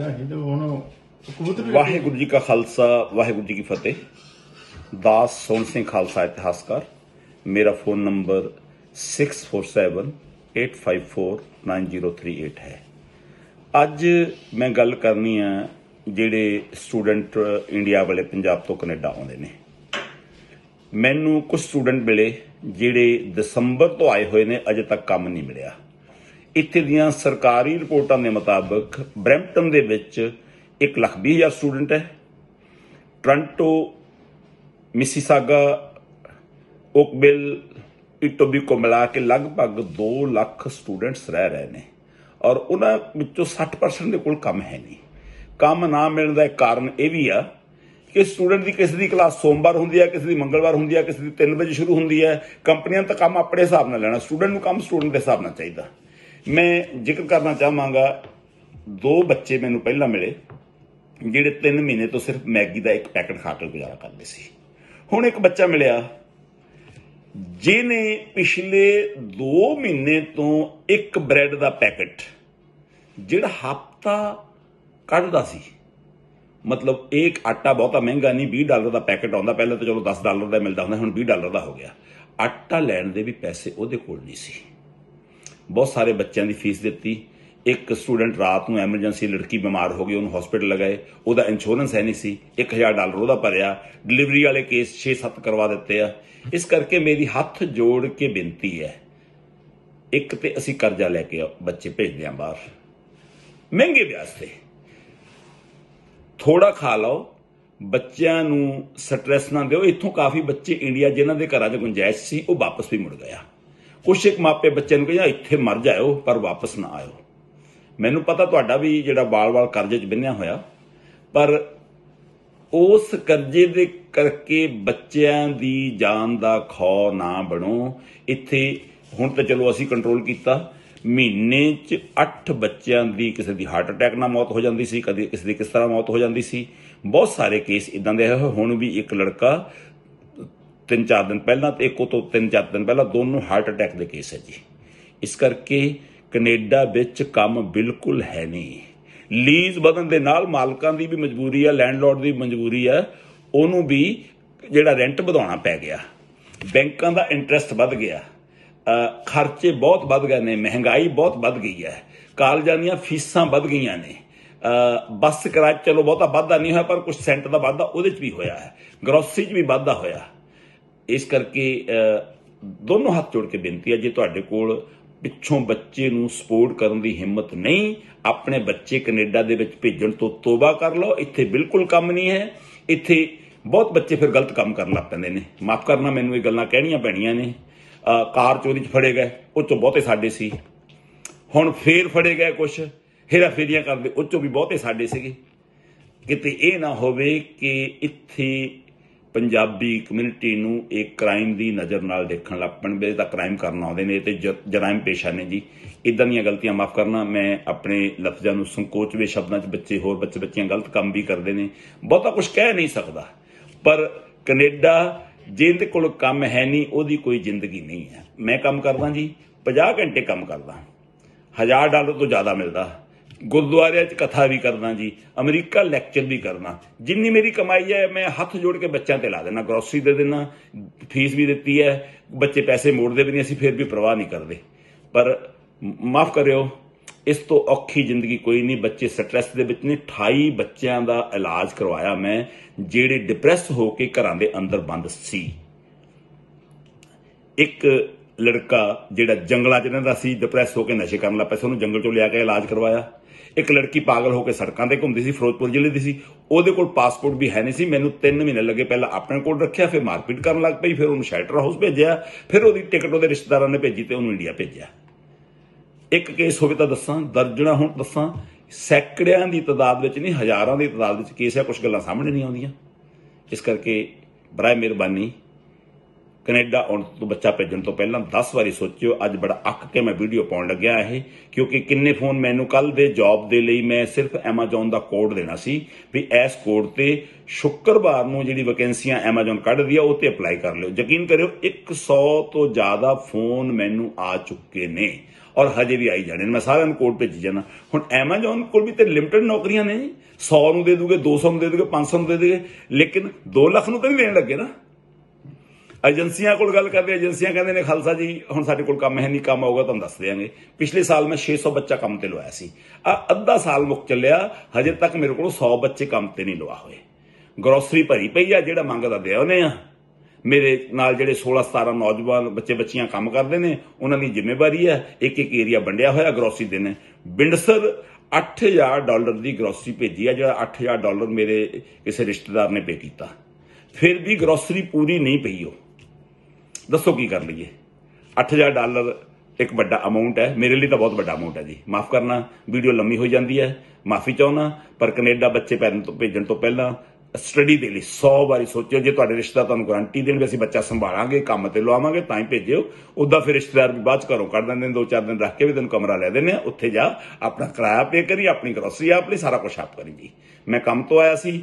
ਹੀ ਤੇ ਵਾਹਿਗੁਰੂ ਜੀ ਕਾ ਖਾਲਸਾ ਵਾਹਿਗੁਰੂ ਜੀ ਕੀ ਫਤਿਹ ਦਾਸ ਸੋਨ ਸਿੰਘ ਖਾਲਸਾ ਇਤਿਹਾਸਕਾਰ ਮੇਰਾ ਫੋਨ ਨੰਬਰ 6478549038 ਹੈ ਅੱਜ ਮੈਂ ਗੱਲ ਕਰਨੀ ਆ ਜਿਹੜੇ ਸਟੂਡੈਂਟ ਇੰਡੀਆ ਵਾਲੇ ਪੰਜਾਬ ਤੋਂ ਕੈਨੇਡਾ ਆਉਂਦੇ ਨੇ ਮੈਨੂੰ ਕੁਝ ਸਟੂਡੈਂਟ ਮਿਲੇ ਜਿਹੜੇ ਦਸੰਬਰ ਤੋਂ ਆਏ ਹੋਏ ਨੇ ਅਜੇ ਤੱਕ ਕੰਮ ਨਹੀਂ ਮਿਲਿਆ ਇੱਥੇ ਦੀਆਂ ਸਰਕਾਰੀ ਰਿਪੋਰਟਾਂ ਦੇ ਮੁਤਾਬਕ ਬ੍ਰੈਂਪਟਨ ਦੇ ਵਿੱਚ 1 ਲੱਖ 20 ਹਜ਼ਾਰ ਸਟੂਡੈਂਟ ਹੈ ਟ੍ਰਾਂਟੋ ਮਿਸੀਸਾਗਾ ਓਕਬਿਲ ਕੋ ਮਿਲਾ ਕੇ ਲਗਭਗ 2 ਲੱਖ ਸਟੂਡੈਂਟਸ ਰਹਿ ਰਹੇ ਨੇ ਔਰ ਉਹਨਾਂ ਵਿੱਚੋਂ 60% ਦੇ ਕੋਲ ਕੰਮ ਹੈ ਨਹੀਂ ਕੰਮ ਨਾ ਮਿਲਣ ਦਾ ਕਾਰਨ ਇਹ ਵੀ ਆ ਕਿ ਸਟੂਡੈਂਟ ਦੀ ਕਿਸੇ ਦੀ ਕਲਾਸ ਸੋਮਵਾਰ ਹੁੰਦੀ ਹੈ ਕਿਸੇ ਦੀ ਮੰਗਲਵਾਰ ਹੁੰਦੀ ਹੈ ਕਿਸੇ ਦੀ 3 ਵਜੇ ਸ਼ੁਰੂ ਹੁੰਦੀ ਹੈ ਕੰਪਨੀਆਂ ਤਾਂ ਕੰਮ ਆਪਣੇ ਹਿਸਾਬ ਨਾਲ ਲੈਣਾ ਸਟੂਡੈਂਟ ਨੂੰ ਕੰਮ ਸਟੂਡੈਂਟ ਦੇ ਹਿਸਾਬ ਨਾਲ ਚਾਹੀਦਾ ਮੈਂ ਜ਼ਿਕਰ ਕਰਨਾ ਚਾਹਾਂਗਾ ਦੋ ਬੱਚੇ ਮੈਨੂੰ ਪਹਿਲਾਂ ਮਿਲੇ ਜਿਹੜੇ 3 ਮਹੀਨੇ ਤੋਂ ਸਿਰਫ ਮੈਗੀ ਦਾ ਇੱਕ ਪੈਕਟ ਖਾ ਕੇ ਗੁਜ਼ਾਰਾ ਕਰਦੇ ਸੀ ਹੁਣ ਇੱਕ ਬੱਚਾ ਮਿਲਿਆ ਜਿਹਨੇ ਪਿਛਲੇ 2 ਮਹੀਨੇ ਤੋਂ ਇੱਕ ਬ੍ਰੈਡ ਦਾ ਪੈਕਟ ਜਿਹੜਾ ਹਫਤਾ ਕੱਢਦਾ ਸੀ ਮਤਲਬ ਇੱਕ ਆਟਾ ਬਹੁਤਾ ਮਹਿੰਗਾ ਨਹੀਂ 20 ਡਾਲਰ ਦਾ ਪੈਕਟ ਆਉਂਦਾ ਪਹਿਲਾਂ ਤਾਂ ਚਲੋ 10 ਡਾਲਰ ਦਾ ਮਿਲਦਾ ਹੁੰਦਾ ਹੁਣ 20 ਡਾਲਰ ਦਾ ਹੋ ਗਿਆ ਆਟਾ ਲੈਣ ਦੇ ਵੀ ਪੈਸੇ ਉਹਦੇ ਕੋਲ ਨਹੀਂ ਸੀ ਬਹੁਤ ਸਾਰੇ ਬੱਚਿਆਂ ਦੀ ਫੀਸ ਦਿੱਤੀ ਇੱਕ ਸਟੂਡੈਂਟ ਰਾਤ ਨੂੰ ਐਮਰਜੈਂਸੀ ਲੜਕੀ ਬਿਮਾਰ ਹੋ ਗਈ ਉਹਨੂੰ ਹਸਪੀਟਲ ਲਗਾਏ ਉਹਦਾ ਇੰਸ਼ੋਰੈਂਸ ਹੈ ਨਹੀਂ ਸੀ 1000 ਡਾਲਰ ਉਹਦਾ ਭਰਿਆ ਡਿਲੀਵਰੀ ਵਾਲੇ ਕੇਸ 6-7 ਕਰਵਾ ਦਿੱਤੇ ਆ ਇਸ ਕਰਕੇ ਮੇਰੀ ਹੱਥ ਜੋੜ ਕੇ ਬੇਨਤੀ ਹੈ ਇੱਕ ਤੇ ਅਸੀਂ ਕਰਜ਼ਾ ਲੈ ਕੇ ਬੱਚੇ ਭੇਜਦੇ ਆਂ ਬਾਹਰ ਮਹਿੰਗੇ ਵਿਆਜ ਤੇ ਥੋੜਾ ਖਾ ਲਓ ਬੱਚਿਆਂ ਨੂੰ ਸਟ੍ਰੈਸ ਨਾ ਦਿਓ ਇੱਥੋਂ ਕਾਫੀ ਬੱਚੇ ਇੰਡੀਆ ਜਿਨ੍ਹਾਂ ਦੇ ਘਰਾਂ 'ਚ ਗੁੰਜਾਇਸ਼ ਸੀ ਉਹ ਵਾਪਸ ਵੀ ਮੁੜ ਗਿਆ ਕੁਛ ਇੱਕ ਮਾਪੇ ਬੱਚੇ ਨੂੰ ਕਹਿੰਦਾ ਇੱਥੇ ਮਰ ਜਾਇਓ ਪਰ ਵਾਪਸ ਨਾ ਆਇਓ ਮੈਨੂੰ ਪਤਾ ਤੁਹਾਡਾ ਵੀ ਜਿਹੜਾ ਬਾਲ-ਬਾਲ ਕਰਜ਼ੇ 'ਚ ਬੰਨਿਆ ਹੋਇਆ ਪਰ ਉਸ ਕਰਜ਼ੇ ਦੇ ਕਰਕੇ ਬੱਚਿਆਂ ਦੀ ਜਾਨ ਦਾ ਖੌ ਨਾ ਬਣੋ ਇੱਥੇ ਹੁਣ ਤਾਂ ਚਲੋ ਅਸੀਂ ਕੰਟਰੋਲ ਕੀਤਾ ਮਹੀਨੇ 'ਚ 8 ਬੱਚਿਆਂ ਦੀ ਕਿਸੇ ਦੀ ਹਾਰਟ ਅਟੈਕ ਨਾਲ ਮੌਤ ਹੋ ਜਾਂਦੀ ਸੀ ਕਦੇ ਕਿਸੇ ਦੀ ਕਿਸ ਤਰ੍ਹਾਂ ਮੌਤ ਹੋ ਜਾਂਦੀ ਸੀ ਬਹੁਤ ਸਾਰੇ ਕੇਸ ਇਦਾਂ ਦੇ ਆਏ ਹੁਣ ਵੀ ਇੱਕ ਲੜਕਾ ਤਿੰਨ ਚਾਰ ਦਿਨ ਪਹਿਲਾਂ ਤੇ ਇੱਕੋ ਤੋਂ ਤਿੰਨ ਚਾਰ ਦਿਨ ਪਹਿਲਾਂ ਦੋਨੋਂ ਹਾਰਟ ਅਟੈਕ ਦੇ ਕੇਸ ਹੈ ਜੀ ਇਸ ਕਰਕੇ ਕੈਨੇਡਾ ਵਿੱਚ ਕੰਮ ਬਿਲਕੁਲ ਹੈ ਨਹੀਂ ਲੀਜ਼ ਬਦਨ ਦੇ ਨਾਲ ਮਾਲਕਾਂ ਦੀ ਵੀ ਮਜਬੂਰੀ ਆ ਲੈਂਡਲੋਰਡ ਦੀ ਮਜਬੂਰੀ ਆ ਉਹਨੂੰ ਵੀ ਜਿਹੜਾ ਰੈਂਟ ਵਧਾਉਣਾ ਪੈ ਗਿਆ ਬੈਂਕਾਂ ਦਾ ਇੰਟਰਸਟ ਵੱਧ ਗਿਆ ਖਰਚੇ ਬਹੁਤ ਵੱਧ ਗਏ ਨੇ ਮਹਿੰਗਾਈ ਬਹੁਤ ਵੱਧ ਗਈ ਹੈ ਕਾਲਜਾਂ ਦੀਆਂ ਫੀਸਾਂ ਵੱਧ ਗਈਆਂ ਨੇ ਬੱਸ ਕਿਰਾਇਆ ਚਲੋ ਬਹੁਤਾ ਵਾਧਾ ਨਹੀਂ ਹੋਇਆ ਪਰ ਕੁਝ ਸੈਂਟ ਦਾ ਵਾਧਾ ਉਹਦੇ 'ਚ ਵੀ ਹੋਇਆ ਹੈ ਗਰੋਸਰੀ 'ਚ ਵੀ ਵਾਧਾ ਹੋਇਆ ਇਸ ਕਰਕੇ ਦੋਨੋਂ ਹੱਥ ਜੋੜ ਕੇ ਬੇਨਤੀ ਹੈ ਜੇ ਤੁਹਾਡੇ ਕੋਲ ਪਿੱਛੋਂ ਬੱਚੇ ਨੂੰ ਸਪੋਰਟ ਕਰਨ ਦੀ ਹਿੰਮਤ ਨਹੀਂ ਆਪਣੇ ਬੱਚੇ ਕੈਨੇਡਾ ਦੇ ਵਿੱਚ ਭੇਜਣ ਤੋਂ ਤੋਬਾ ਕਰ ਲਓ ਇੱਥੇ ਬਿਲਕੁਲ ਕੰਮ ਨਹੀਂ ਹੈ ਇੱਥੇ ਬਹੁਤ ਬੱਚੇ ਫਿਰ ਗਲਤ ਕੰਮ ਕਰਨ ਲੱਗ ਪੈਂਦੇ ਨੇ ਮਾਫ ਕਰਨਾ ਮੈਨੂੰ ਇਹ ਗੱਲਾਂ ਕਹਿਣੀਆਂ ਪੈਣੀਆਂ ਨੇ ਕਾਰ ਚੋਰੀ 'ਚ ਫੜੇ ਗਏ ਉਹ ਤੋਂ ਬਹੁਤੇ ਸਾਡੇ ਸੀ ਹੁਣ ਫੇਰ ਫੜੇ ਗਏ ਕੁਛ ਹੇਰਾ ਫੇਰੀਆਂ ਕਰਦੇ ਉਹ ਤੋਂ ਵੀ ਬਹੁਤੇ ਸਾਡੇ ਸੀਗੇ ਕਿਤੇ ਇਹ ਨਾ ਹੋਵੇ ਕਿ ਇੱਥੇ ਪੰਜਾਬੀ ਕਮਿਊਨਿਟੀ ਨੂੰ ਇੱਕ ਕ੍ਰਾਈਮ ਦੀ ਨਜ਼ਰ ਨਾਲ ਦੇਖਣ ਲੱਗ ਬੇ ਤਾਂ ਕ੍ਰਾਈਮ ਕਰਨ ਆਉਂਦੇ ਨੇ ਤੇ ਜਰਾਇਮ ਪੇਸ਼ਾ ਨੇ ਜੀ ਇਦਾਂ ਦੀਆਂ ਗਲਤੀਆਂ ਮਾਫ ਕਰਨਾ ਮੈਂ ਆਪਣੇ ਲਫ਼ਜ਼ਾਂ ਨੂੰ ਸੰਕੋਚਵੇਂ ਸ਼ਬਦਾਂ 'ਚ ਬੱਚੇ ਹੋਰ ਬੱਚੇ ਬੱਚੀਆਂ ਗਲਤ ਕੰਮ ਵੀ ਕਰਦੇ ਨੇ ਬਹੁਤਾ ਕੁਝ ਕਹਿ ਨਹੀਂ ਸਕਦਾ ਪਰ ਕੈਨੇਡਾ ਜਿੰਦੇ ਕੋਲ ਕੰਮ ਹੈ ਨਹੀਂ ਉਹਦੀ ਕੋਈ ਜ਼ਿੰਦਗੀ ਨਹੀਂ ਹੈ ਮੈਂ ਕੰਮ ਕਰਦਾ ਜੀ 50 ਘੰਟੇ ਕੰਮ ਕਰਦਾ 1000 ਡਾਲਰ ਤੋਂ ਜ਼ਿਆਦਾ ਮਿਲਦਾ ਗੁਰਦੁਆਰਿਆਂ 'ਚ ਕਥਾ ਵੀ ਕਰਦਾ ਜੀ ਅਮਰੀਕਾ ਲੈਕਚਰ ਵੀ ਕਰਦਾ ਜਿੰਨੀ ਮੇਰੀ ਕਮਾਈ ਹੈ ਮੈਂ ਹੱਥ ਜੋੜ ਕੇ ਬੱਚਿਆਂ ਤੇ ਲਾ ਦੇਣਾ ਗਰੋਸਰੀ ਦੇ ਦੇਣਾ ਫੀਸ ਵੀ ਦਿੱਤੀ ਹੈ ਬੱਚੇ ਪੈਸੇ ਮੋੜਦੇ ਵੀ ਨਹੀਂ ਅਸੀਂ ਫਿਰ ਵੀ ਪਰਵਾਹ ਨਹੀਂ ਕਰਦੇ ਪਰ ਮਾਫ ਕਰਿਓ ਇਸ ਤੋਂ ਔਖੀ ਜ਼ਿੰਦਗੀ ਕੋਈ ਨਹੀਂ ਬੱਚੇ ਸਟ੍ਰੈਸ ਦੇ ਵਿੱਚ ਨੇ 28 ਬੱਚਿਆਂ ਦਾ ਇਲਾਜ ਕਰਵਾਇਆ ਮੈਂ ਜਿਹੜੇ ਡਿਪਰੈਸ ਹੋ ਕੇ ਘਰਾਂ ਦੇ ਅੰਦਰ ਬੰਦ ਸੀ ਇੱਕ ਲੜਕਾ ਜਿਹੜਾ ਜੰਗਲਾਂ 'ਚ ਰਹਿੰਦਾ ਸੀ ਡਿਪਰੈਸ ਹੋ ਕੇ ਨਸ਼ੇ ਕਰਨ ਲੱਗ ਪਿਆ ਸੀ ਉਹਨੂੰ ਜੰਗਲ 'ਚੋਂ ਲਿਆ ਕੇ ਇਲਾਜ ਕਰਵਾਇਆ ਇੱਕ ਲੜਕੀ ਪਾਗਲ ਹੋ ਕੇ ਸੜਕਾਂ ਤੇ ਘੁੰਮਦੀ ਸੀ ਫਿਰੋਜ਼ਪੁਰ ਜ਼ਿਲ੍ਹੇ ਦੀ ਸੀ ਉਹਦੇ ਕੋਲ ਪਾਸਪੋਰਟ ਵੀ ਹੈ ਨਹੀਂ ਸੀ ਮੈਨੂੰ 3 ਮਹੀਨੇ ਲੱਗੇ ਪਹਿਲਾਂ ਆਪਣੇ ਕੋਲ ਰੱਖਿਆ ਫਿਰ ਮਾਰਪੀਟ ਕਰਨ ਲੱਗ ਪਈ ਫਿਰ ਉਹਨੂੰ ਸ਼ੈਲਟਰ ਹਾਊਸ ਭੇਜਿਆ ਫਿਰ ਉਹਦੀ ਟਿਕਟ ਉਹਦੇ ਰਿਸ਼ਤੇਦਾਰਾਂ ਨੇ ਭੇਜੀ ਤੇ ਉਹਨੂੰ ਇੰਡੀਆ ਭੇਜਿਆ ਇੱਕ ਕੇਸ ਹੋਵੇ ਤਾਂ ਦੱਸਾਂ ਦਰਜਣਾ ਹੁਣ ਦੱਸਾਂ ਸੈਕੜਿਆਂ ਦੀ ਤਦਾਦ ਵਿੱਚ ਨਹੀਂ ਹਜ਼ਾਰਾਂ ਦੀ ਤਦਾਦ ਵਿੱਚ ਕੇਸ ਹੈ ਕੁਝ ਗੱਲਾਂ ਸਾਹਮਣੇ ਨਹੀਂ ਆਉਂਦੀਆਂ ਇਸ ਕਰਕੇ ਬਰਾਏ ਮਿਹਰਬਾਨੀ ਕੈਨੇਡਾ ਆਉਣ ਤੋਂ ਬੱਚਾ ਭੇਜਣ ਤੋਂ ਪਹਿਲਾਂ 10 ਵਾਰੀ ਸੋਚਿਓ ਅੱਜ ਬੜਾ ਅੱਕ ਕੇ ਮੈਂ ਵੀਡੀਓ ਪਾਉਣ ਲੱਗਿਆ ਇਹ ਕਿਉਂਕਿ ਕਿੰਨੇ ਫੋਨ ਮੈਨੂੰ ਕੱਲ ਦੇ ਜੌਬ ਦੇ ਲਈ ਮੈਂ ਸਿਰਫ Amazon ਦਾ ਕੋਡ ਦੇਣਾ ਸੀ ਵੀ ਇਸ ਕੋਡ ਤੇ ਸ਼ੁੱਕਰਵਾਰ ਨੂੰ ਜਿਹੜੀ ਵੈਕੈਂਸੀਆਂ Amazon ਕੱਢਦੀ ਆ ਉਹ ਤੇ ਅਪਲਾਈ ਕਰ ਲਿਓ ਯਕੀਨ ਕਰਿਓ 100 ਤੋਂ ਜ਼ਿਆਦਾ ਫੋਨ ਮੈਨੂੰ ਆ ਚੁੱਕੇ ਨੇ ਔਰ ਹਜੇ ਵੀ ਆਈ ਜਾਣੇ ਮੈਂ ਸਾਰਿਆਂ ਨੂੰ ਕੋਡ ਭੇਜੀ ਜਾਣਾ ਹੁਣ Amazon ਕੋਲ ਵੀ ਤੇ ਲਿਮਟਿਡ ਨੌਕਰੀਆਂ ਨੇ 100 ਨੂੰ ਦੇ ਦੂਗੇ 200 ਨੂੰ ਦੇ ਦੂਗੇ 500 ਨੂੰ ਦੇ ਦੂਗੇ ਲੇਕਿਨ 2 ਲੱਖ ਨੂੰ ਤਾਂ ਨਹੀਂ ਦੇਣ ਲੱਗੇ ਨਾ ਏਜੰਸੀਆਂ ਕੋਲ ਗੱਲ ਕਰਦੇ ਏਜੰਸੀਆਂ ਕਹਿੰਦੇ ਨੇ ਖਾਲਸਾ ਜੀ ਹੁਣ ਸਾਡੇ ਕੋਲ ਕੰਮ ਹੈ ਨਹੀਂ ਕੰਮ ਆਊਗਾ ਤੁਹਾਨੂੰ ਦੱਸ ਦਿਆਂਗੇ ਪਿਛਲੇ ਸਾਲ ਮੈਂ 600 ਬੱਚਾ ਕੰਮ ਤੇ ਲਵਾਇਆ ਸੀ ਆ ਅੱਧਾ ਸਾਲ ਮੁੱਕ ਚੱਲਿਆ ਹਜੇ ਤੱਕ ਮੇਰੇ ਕੋਲ 100 ਬੱਚੇ ਕੰਮ ਤੇ ਨਹੀਂ ਲਵਾ ਹੋਏ ਗਰੋਸਰੀ ਭਰੀ ਪਈ ਆ ਜਿਹੜਾ ਮੰਗਦਾ ਦੇ ਉਹਨੇ ਆ ਮੇਰੇ ਨਾਲ ਜਿਹੜੇ 16 17 ਨੌਜਵਾਨ ਬੱਚੇ ਬੱਚੀਆਂ ਕੰਮ ਕਰਦੇ ਨੇ ਉਹਨਾਂ ਦੀ ਜ਼ਿੰਮੇਵਾਰੀ ਆ ਇੱਕ ਇੱਕ ਏਰੀਆ ਵੰਡਿਆ ਹੋਇਆ ਗਰੋਸਰੀ ਦੇ ਨੇ ਬਿੰਡਸਰ 8000 ਡਾਲਰ ਦੀ ਗਰੋਸਰੀ ਭੇਜੀ ਆ ਜਿਹੜਾ 8000 ਡਾਲਰ ਮੇਰੇ ਕਿਸੇ ਰਿਸ਼ਤੇਦਾਰ ਨੇ ਪੇ ਕੀਤਾ ਫਿਰ ਵੀ ਗਰੋਸਰੀ ਪੂਰੀ ਨਹੀਂ ਪਈ ਉਹ ਦੱਸੋ ਕੀ ਕਰ ਲਈਏ 8000 ਡਾਲਰ ਇੱਕ ਵੱਡਾ ਅਮਾਉਂਟ ਹੈ ਮੇਰੇ ਲਈ ਤਾਂ ਬਹੁਤ ਵੱਡਾ ਅਮਾਉਂਟ ਹੈ ਜੀ ਮਾਫ ਕਰਨਾ ਵੀਡੀਓ ਲੰਮੀ ਹੋ ਜਾਂਦੀ ਹੈ ਮਾਫੀ ਚਾਹੁੰਦਾ ਪਰ ਕੈਨੇਡਾ ਬੱਚੇ ਪੈਰਨ ਤੋਂ ਭੇਜਣ ਤੋਂ ਪਹਿਲਾਂ ਸਟੱਡੀ ਦੇ ਲਈ 100 ਵਾਰੀ ਸੋਚਿਓ ਜੇ ਤੁਹਾਡੇ ਰਿਸ਼ਤਾ ਤੁਹਾਨੂੰ ਗਾਰੰਟੀ ਦੇਣ ਵੀ ਅਸੀਂ ਬੱਚਾ ਸੰਭਾਲਾਂਗੇ ਕੰਮ ਤੇ ਲਵਾਵਾਂਗੇ ਤਾਂ ਹੀ ਭੇਜਿਓ ਉਦਾਂ ਫਿਰ ਰਿਸ਼ਤੇਦਾਰ ਵੀ ਬਾਅਦ ਘਰੋਂ ਕੱਢ ਦਿੰਦੇ ਨੇ ਦੋ ਚਾਰ ਦਿਨ ਰੱਖ ਕੇ ਵੀ ਤੈਨੂੰ ਕਮਰਾ ਲੈ ਦਿੰਦੇ ਆ ਉੱਥੇ ਜਾ ਆਪਣਾ ਕਿਰਾਇਆ ਪੇ ਕਰੀ ਆਪਣੀ ਗਰੋਸਰੀ ਆਪਣੀ ਸਾਰਾ ਕੁਝ ਆਪ ਕਰੀ ਜੀ ਮੈਂ ਕੰਮ ਤੋਂ ਆਇਆ ਸੀ